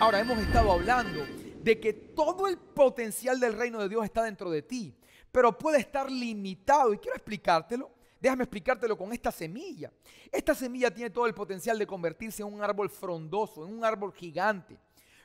Ahora hemos estado hablando de que todo el potencial del reino de Dios está dentro de ti, pero puede estar limitado. Y quiero explicártelo. Déjame explicártelo con esta semilla. Esta semilla tiene todo el potencial de convertirse en un árbol frondoso, en un árbol gigante.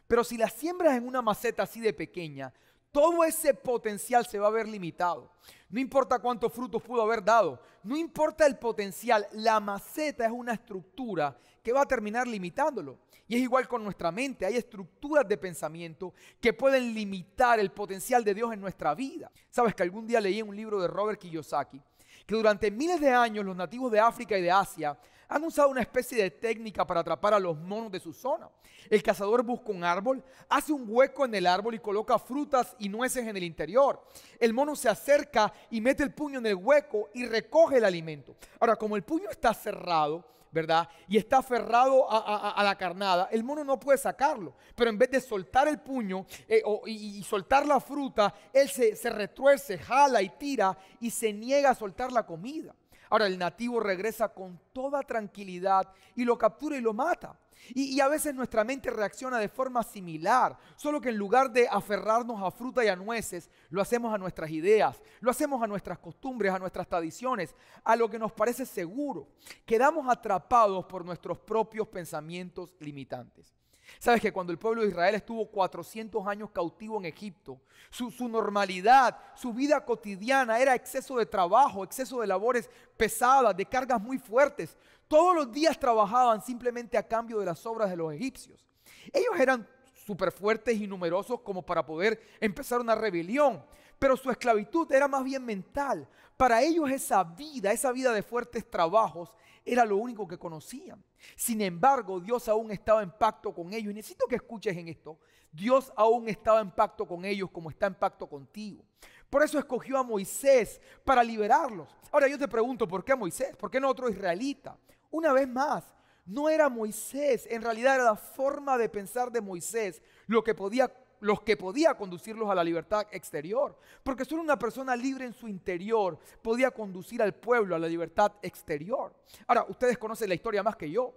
Pero si la siembras en una maceta así de pequeña, todo ese potencial se va a ver limitado. No importa cuántos frutos pudo haber dado, no importa el potencial, la maceta es una estructura que va a terminar limitándolo. Y es igual con nuestra mente, hay estructuras de pensamiento que pueden limitar el potencial de Dios en nuestra vida. Sabes que algún día leí un libro de Robert Kiyosaki que durante miles de años los nativos de África y de Asia han usado una especie de técnica para atrapar a los monos de su zona. El cazador busca un árbol, hace un hueco en el árbol y coloca frutas y nueces en el interior. El mono se acerca y mete el puño en el hueco y recoge el alimento. Ahora, como el puño está cerrado, ¿verdad? Y está aferrado a, la carnada, el mono no puede sacarlo. Pero en vez de soltar el puño eh, y, soltar la fruta, él se, se jala y tira y se niega a soltar la comida. Ahora el nativo regresa con toda tranquilidad y lo captura y lo mata. Y, a veces nuestra mente reacciona de forma similar, solo que en lugar de aferrarnos a fruta y a nueces, lo hacemos a nuestras ideas, lo hacemos a nuestras costumbres, a nuestras tradiciones, a lo que nos parece seguro. Quedamos atrapados por nuestros propios pensamientos limitantes. Sabes que cuando el pueblo de Israel estuvo 400 años cautivo en Egipto, su, normalidad, su vida cotidiana era exceso de trabajo, exceso de labores pesadas, de cargas muy fuertes. Todos los días trabajaban simplemente a cambio de las obras de los egipcios. Ellos eran súper fuertes y numerosos como para poder empezar una rebelión pero su esclavitud era más bien mental. Para ellos esa vida, esa vida de fuertes trabajos, era lo único que conocían. Sin embargo, Dios aún estaba en pacto con ellos. Y necesito que escuches en esto. Dios aún estaba en pacto con ellos como está en pacto contigo. Por eso escogió a Moisés para liberarlos. Ahora yo te pregunto, ¿por qué Moisés? ¿Por qué no otro israelita? Una vez más, no era Moisés, en realidad era la forma de pensar de Moisés lo que podía los que podía conducirlos a la libertad exterior, porque solo una persona libre en su interior podía conducir al pueblo a la libertad exterior. Ahora, ustedes conocen la historia más que yo.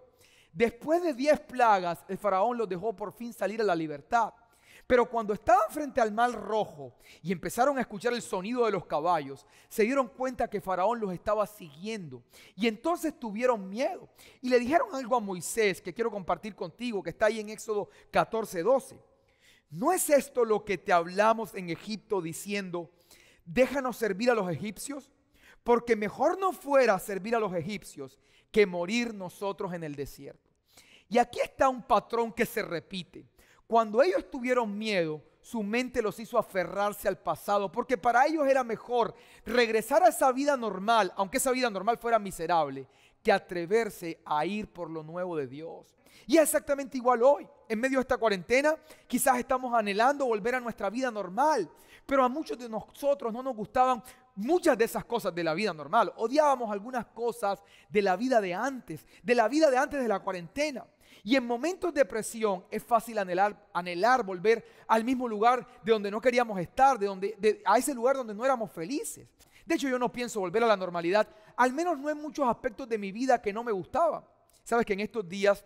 Después de diez plagas, el faraón los dejó por fin salir a la libertad. Pero cuando estaban frente al mar rojo y empezaron a escuchar el sonido de los caballos, se dieron cuenta que Faraón los estaba siguiendo. Y entonces tuvieron miedo. Y le dijeron algo a Moisés que quiero compartir contigo, que está ahí en Éxodo 14, 12. ¿no es esto lo que te hablamos en Egipto diciendo, déjanos servir a los egipcios? Porque mejor no fuera servir a los egipcios que morir nosotros en el desierto. Y aquí está un patrón que se repite. Cuando ellos tuvieron miedo, su mente los hizo aferrarse al pasado, porque para ellos era mejor regresar a esa vida normal, aunque esa vida normal fuera miserable, que atreverse a ir por lo nuevo de Dios. Y es exactamente igual hoy. En medio de esta cuarentena, quizás estamos anhelando volver a nuestra vida normal, pero a muchos de nosotros no nos gustaban muchas de esas cosas de la vida normal. Odiábamos algunas cosas de la vida de antes, de la vida de antes de la cuarentena. Y en momentos de presión es fácil anhelar, anhelar volver al mismo lugar de donde no queríamos estar, de donde, a ese lugar donde no éramos felices. De hecho, yo no pienso volver a la normalidad, al menos no en muchos aspectos de mi vida que no me gustaban. Sabes que en estos días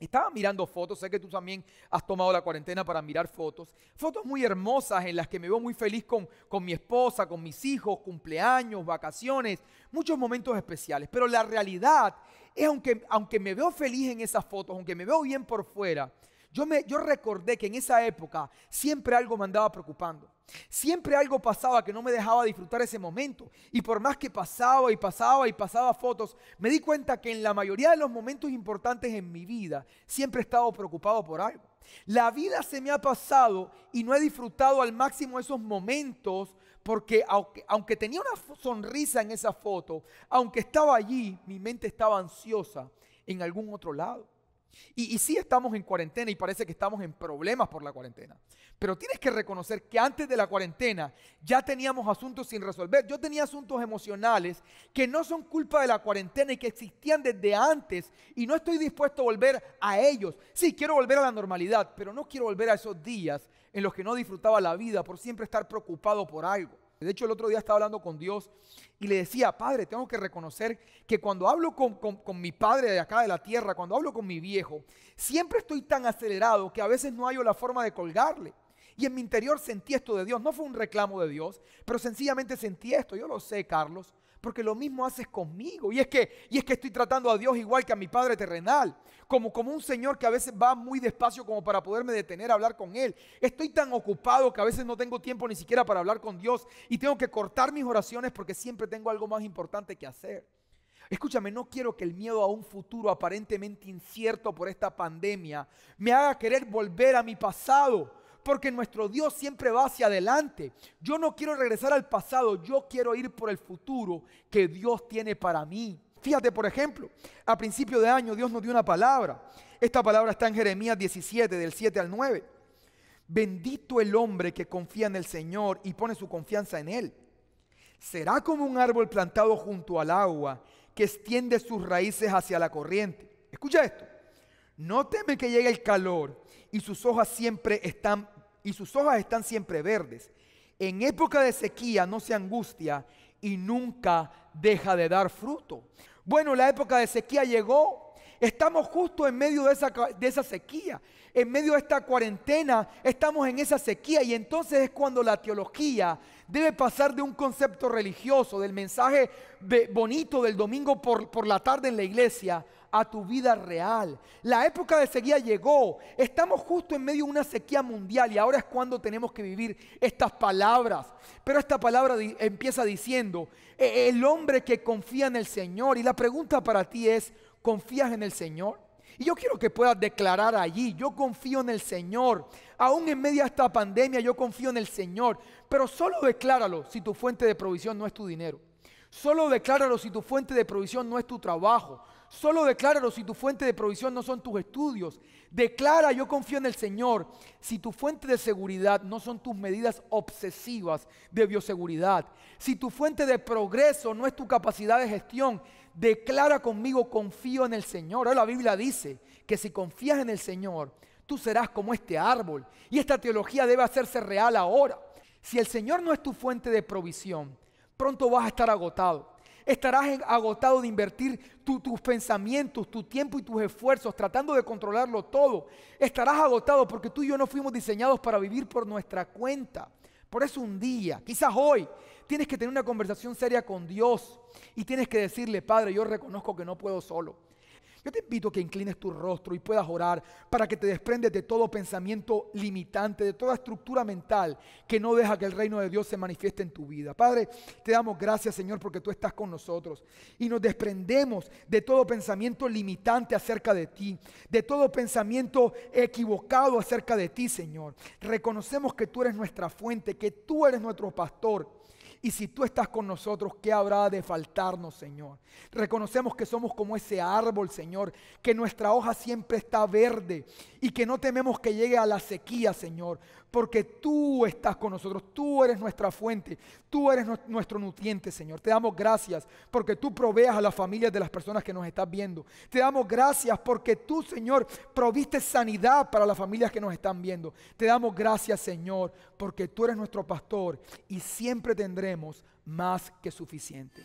estaba mirando fotos, sé que tú también has tomado la cuarentena para mirar fotos. Fotos muy hermosas en las que me veo muy feliz con, mi esposa, con mis hijos, cumpleaños, vacaciones, muchos momentos especiales. Pero la realidad es aunque, aunque me veo feliz en esas fotos, aunque me veo bien por fuera, yo, me, yo recordé que en esa época siempre algo me andaba preocupando. Siempre algo pasaba que no me dejaba disfrutar ese momento. Y por más que pasaba y pasaba y pasaba fotos, me di cuenta que en la mayoría de los momentos importantes en mi vida siempre he estado preocupado por algo. La vida se me ha pasado y no he disfrutado al máximo esos momentos porque aunque tenía una sonrisa en esa foto, aunque estaba allí, mi mente estaba ansiosa en algún otro lado. Y, sí estamos en cuarentena y parece que estamos en problemas por la cuarentena. Pero tienes que reconocer que antes de la cuarentena ya teníamos asuntos sin resolver. Yo tenía asuntos emocionales que no son culpa de la cuarentena y que existían desde antes y no estoy dispuesto a volver a ellos. Sí, quiero volver a la normalidad, pero no quiero volver a esos días en los que no disfrutaba la vida por siempre estar preocupado por algo. De hecho, el otro día estaba hablando con Dios y le decía, Padre, tengo que reconocer que cuando hablo con, con, mi padre de acá de la tierra, cuando hablo con mi viejo, siempre estoy tan acelerado que a veces no hallo la forma de colgarle. Y en mi interior sentí esto de Dios. No fue un reclamo de Dios, pero sencillamente sentí esto. Yo lo sé, Carlos. Porque lo mismo haces conmigo. Y es que, y es que estoy tratando a Dios igual que a mi Padre terrenal. Como, como un Señor que a veces va muy despacio como para poderme detener a hablar con Él. Estoy tan ocupado que a veces no tengo tiempo ni siquiera para hablar con Dios. Y tengo que cortar mis oraciones porque siempre tengo algo más importante que hacer. Escúchame, no quiero que el miedo a un futuro aparentemente incierto por esta pandemia me haga querer volver a mi pasado porque nuestro Dios siempre va hacia adelante. Yo no quiero regresar al pasado, yo quiero ir por el futuro que Dios tiene para mí. Fíjate, por ejemplo, a principio de año Dios nos dio una palabra. Esta palabra está en Jeremías 17, del 7 al 9. Bendito el hombre que confía en el Señor y pone su confianza en Él. Será como un árbol plantado junto al agua que extiende sus raíces hacia la corriente. Escucha esto no teme que llegue el calor y sus hojas siempre están y sus hojas están siempre verdes. En época de sequía no se angustia y nunca deja de dar fruto. Bueno, la época de sequía llegó. Estamos justo en medio de esa, de esa sequía, en medio de esta cuarentena, estamos en esa sequía y entonces es cuando la teología debe pasar de un concepto religioso, del mensaje bonito del domingo por, por la tarde en la iglesia, a tu vida real. La época de sequía llegó. Estamos justo en medio de una sequía mundial y ahora es cuando tenemos que vivir estas palabras. Pero esta palabra empieza diciendo, e, el hombre que confía en el Señor. Y la pregunta para ti es, ¿confías en el Señor? Y yo quiero que puedas declarar allí, yo confío en el Señor. Aún en medio de esta pandemia, yo confío en el Señor. Pero solo decláralo si tu fuente de provisión no es tu dinero. Solo decláralo si tu fuente de provisión no es tu trabajo solo decláralo si tu fuente de provisión no son tus estudios. Declara, yo confío en el Señor, si tu fuente de seguridad no son tus medidas obsesivas de bioseguridad. Si tu fuente de progreso no es tu capacidad de gestión, declara conmigo, confío en el Señor. Ahora la Biblia dice que si confías en el Señor, tú serás como este árbol. Y esta teología debe hacerse real ahora. Si el Señor no es tu fuente de provisión, pronto vas a estar agotado. Estarás agotado de invertir tus pensamientos, tu tiempo y tus esfuerzos tratando de controlarlo todo. Estarás agotado porque tú y yo no fuimos diseñados para vivir por nuestra cuenta. Por eso un día, quizás hoy, tienes que tener una conversación seria con Dios y tienes que decirle, Padre, yo reconozco que no puedo solo. Yo te invito a que inclines tu rostro y puedas orar para que te desprendes de todo pensamiento limitante, de toda estructura mental que no deja que el reino de Dios se manifieste en tu vida. Padre, te damos gracias, Señor, porque tú estás con nosotros y nos desprendemos de todo pensamiento limitante acerca de ti, de todo pensamiento equivocado acerca de ti, Señor. Reconocemos que tú eres nuestra fuente, que tú eres nuestro pastor y si tú estás con nosotros, ¿qué habrá de faltarnos, Señor? Reconocemos que somos como ese árbol, Señor, que nuestra hoja siempre está verde y que no tememos que llegue a la sequía, Señor, porque tú estás con nosotros, tú eres nuestra fuente, tú eres nuestro nutriente, Señor. Te damos gracias porque tú proveas a las familias de las personas que nos están viendo. Te damos gracias porque tú, Señor, proviste sanidad para las familias que nos están viendo. Te damos gracias, Señor, porque tú eres nuestro pastor y siempre tendremos más que suficiente.